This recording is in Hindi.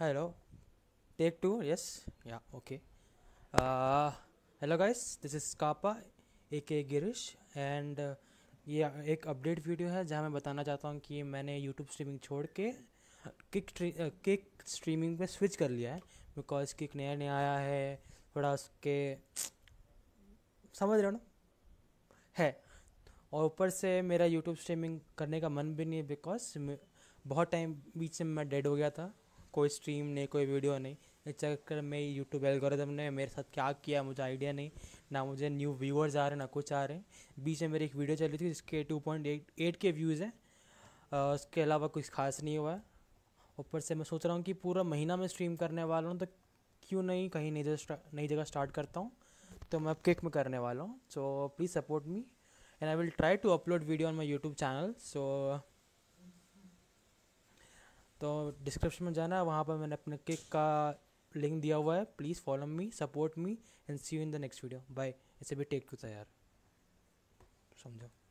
hello take two yes yeah okay hello guys this is कापा ए के गिरीश एंड ये एक अपडेट वीडियो है जहाँ मैं बताना चाहता हूँ कि मैंने यूट्यूब स्ट्रीमिंग छोड़ के किक किक स्ट्रीमिंग में स्विच कर लिया है बिकॉज किक नया नया आया है थोड़ा उसके समझ रहे हो ना है और ऊपर से मेरा यूट्यूब स्ट्रीमिंग करने का मन भी नहीं है बिकॉज बहुत टाइम बीच में मैं डेड हो गया था कोई स्ट्रीम नहीं कोई वीडियो नहीं इस चक्कर में यूट्यूब एल्गोरिदम ने मेरे साथ क्या किया मुझे आइडिया नहीं ना मुझे न्यू व्यूअर्स आ रहे ना कुछ आ रहे हैं बीच में मेरी एक वीडियो चल रही थी जिसके two point eight K views हैं उसके अलावा कुछ खास नहीं हुआ है ऊपर से मैं सोच रहा हूँ कि पूरा महीना में स्ट्रीम करने वाला हूँ तो क्यों नहीं कहीं नई जगह नई जगह स्टार्ट करता हूँ तो मैं अब किक में करने वाला हूँ so please support me and I will try to upload video on my YouTube channel so तो डिस्क्रिप्शन में जाना है वहाँ पर मैंने अपने किक का लिंक दिया हुआ है please follow me support me and see you in the next video bye इसे भी टेक टू तैयार समझो